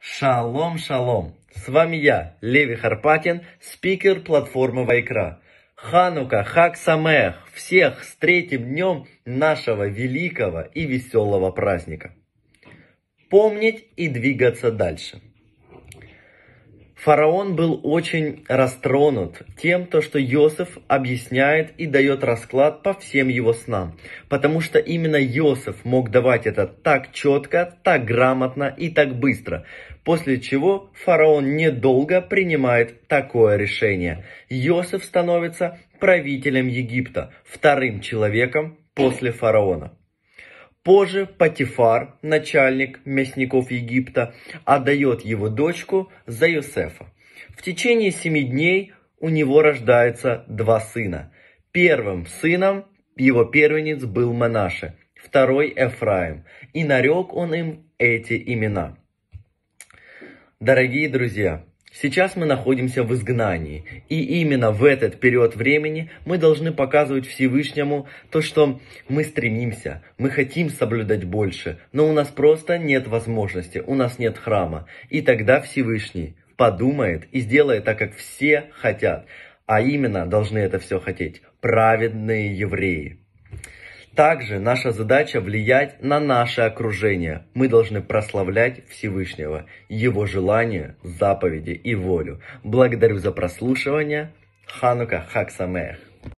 Шалом, шалом! С вами я, Леви Харпатин, спикер платформы Вайкра. Ханука, Хак Самех, всех с третьим днем нашего великого и веселого праздника. Помнить и двигаться дальше – Фараон был очень растронут тем, то, что Йосеф объясняет и дает расклад по всем его снам, потому что именно Йосеф мог давать это так четко, так грамотно и так быстро, после чего фараон недолго принимает такое решение. Йосеф становится правителем Египта, вторым человеком после фараона. Позже Патифар, начальник мясников Египта, отдает его дочку за Юсефа. В течение семи дней у него рождается два сына. Первым сыном его первенец был Манаше, второй Эфраим, и нарек он им эти имена. Дорогие друзья, Сейчас мы находимся в изгнании, и именно в этот период времени мы должны показывать Всевышнему то, что мы стремимся, мы хотим соблюдать больше, но у нас просто нет возможности, у нас нет храма. И тогда Всевышний подумает и сделает так, как все хотят, а именно должны это все хотеть праведные евреи. Также наша задача влиять на наше окружение. Мы должны прославлять Всевышнего, Его желания, заповеди и волю. Благодарю за прослушивание. Ханука Хаксамех.